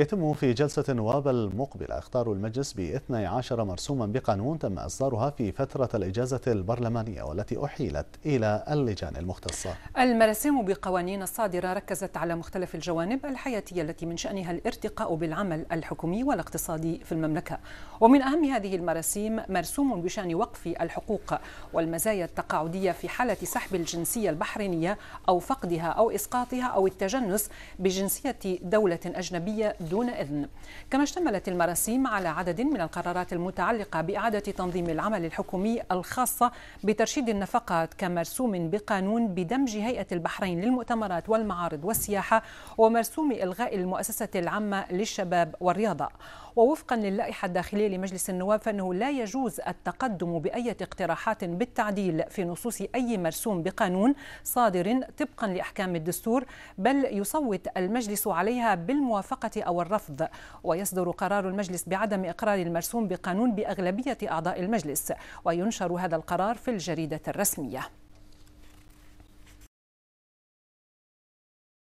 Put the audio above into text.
يتم في جلسة نواب المقبلة اختار المجلس ب 12 مرسوما بقانون تم إصدارها في فترة الإجازة البرلمانية والتي أحيلت إلى اللجان المختصة المراسيم بقوانين الصادرة ركزت على مختلف الجوانب الحياتية التي من شأنها الارتقاء بالعمل الحكومي والاقتصادي في المملكة ومن أهم هذه المراسيم مرسوم بشأن وقف الحقوق والمزايا التقاعدية في حالة سحب الجنسية البحرينية أو فقدها أو إسقاطها أو التجنس بجنسية دولة أجنبية دون إذن كما اشتملت المراسيم على عدد من القرارات المتعلقة بإعادة تنظيم العمل الحكومي الخاصة بترشيد النفقات كمرسوم بقانون بدمج هيئة البحرين للمؤتمرات والمعارض والسياحة ومرسوم إلغاء المؤسسة العامة للشباب والرياضة ووفقا للائحة الداخلية لمجلس النواب فإنه لا يجوز التقدم بأية اقتراحات بالتعديل في نصوص أي مرسوم بقانون صادر طبقا لأحكام الدستور بل يصوت المجلس عليها بالموافقة أو والرفض ويصدر قرار المجلس بعدم إقرار المرسوم بقانون بأغلبية أعضاء المجلس وينشر هذا القرار في الجريدة الرسمية